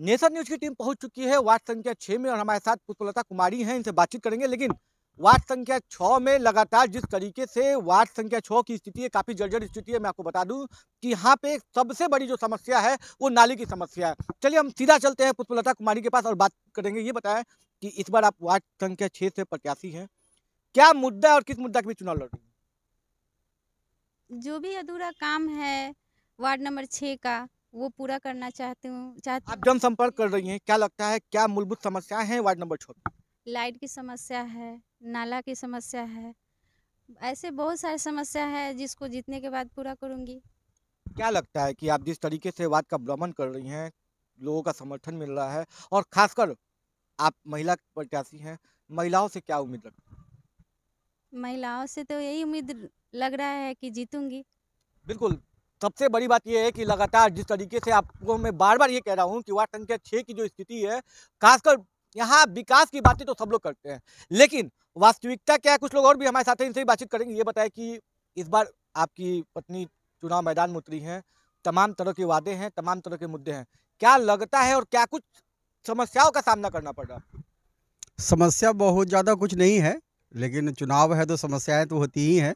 nation news की team पहुंच चुकी है वार्ड संख्या छह में और हमारे साथ पुष्पलता कुमारी हैं इनसे बातचीत करेंगे लेकिन वार्ड संख्या छ में लगातार जिस तरीके से वार्ड संख्या छ की स्थिति है काफ़ी जर्जर स्थिति है मैं आपको बता दूं कि यहाँ पे सबसे बड़ी जो समस्या है वो नाली की समस्या है चलिए हम सीधा चलते हैं पुष्पलता कुमारी के पास और बात करेंगे ये बताएं कि इस बार आप वार्ड संख्या छह से प्रत्याशी है क्या मुद्दा और किस मुद्दा के बीच चुनाव लड़ रही हैं जो भी अधूरा काम है वार्ड नंबर छ का वो पूरा करना चाहती हूँ चाहती आप जनसंपर्क कर रही हैं क्या लगता है क्या मूलभूत समस्याएं हैं वार्ड नंबर छः लाइट की समस्या है नाला की समस्या है ऐसे बहुत सारे समस्या है जिसको जीतने के बाद पूरा करूँगी क्या लगता है कि आप जिस तरीके से वार्ड का भ्रमण कर रही हैं लोगों का समर्थन मिल रहा है और खासकर आप महिला प्रत्याशी हैं महिलाओं से क्या उम्मीद रखती महिलाओं से तो यही उम्मीद लग रहा है कि जीतूंगी बिल्कुल सबसे बड़ी बात यह है कि लगातार जिस तरीके से आपको मैं बार बार ये कह रहा हूँ कि वार्ड संख्या छः की जो स्थिति है खासकर यहाँ विकास की बातें तो सब लोग करते हैं लेकिन वास्तविकता क्या है कुछ लोग और भी हमारे साथ हैं इनसे बातचीत करेंगे ये बताएं कि इस बार आपकी पत्नी चुनाव मैदान में उतरी हैं तमाम तरह के वादे हैं तमाम तरह के मुद्दे हैं क्या लगता है और क्या कुछ समस्याओं का सामना करना पड़ रहा समस्या बहुत ज़्यादा कुछ नहीं है लेकिन चुनाव है तो समस्याएं तो होती ही हैं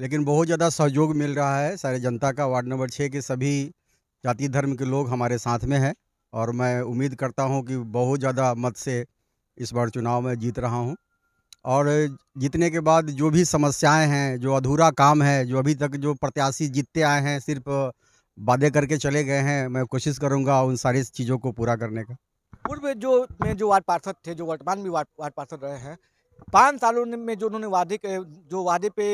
लेकिन बहुत ज़्यादा सहयोग मिल रहा है सारे जनता का वार्ड नंबर छः के सभी जाति धर्म के लोग हमारे साथ में हैं और मैं उम्मीद करता हूं कि बहुत ज़्यादा मत से इस बार चुनाव में जीत रहा हूं और जीतने के बाद जो भी समस्याएं हैं जो अधूरा काम है जो अभी तक जो प्रत्याशी जीतते आए हैं सिर्फ वादे करके चले गए हैं मैं कोशिश करूंगा उन सारी चीज़ों को पूरा करने का पूर्व जो में जो वार्ड पार्षद थे जो वर्तमान भी वार्ड वार्ड पार्षद रहे हैं पाँच सालों में जो उन्होंने वादे के जो वादे पे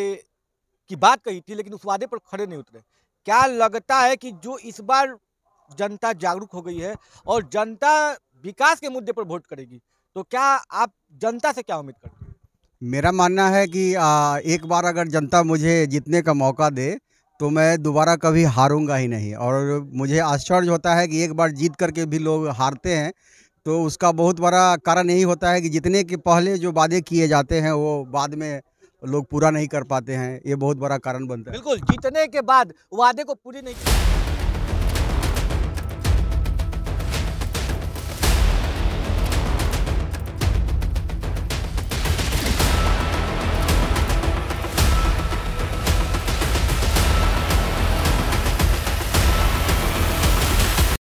की बात कही थी लेकिन उस वादे पर खड़े नहीं उतरे क्या लगता है कि जो इस बार जनता जागरूक हो गई है और जनता विकास के मुद्दे पर वोट करेगी तो क्या आप जनता से क्या उम्मीद करते हैं मेरा मानना है कि आ, एक बार अगर जनता मुझे जीतने का मौका दे तो मैं दोबारा कभी हारूंगा ही नहीं और मुझे आश्चर्य होता है कि एक बार जीत करके भी लोग हारते हैं तो उसका बहुत बड़ा कारण यही होता है कि जितने के पहले जो वादे किए जाते हैं वो बाद में लोग पूरा नहीं कर पाते हैं ये बहुत बड़ा कारण बनता है बिल्कुल जीतने के बाद वादे को पूरी नहीं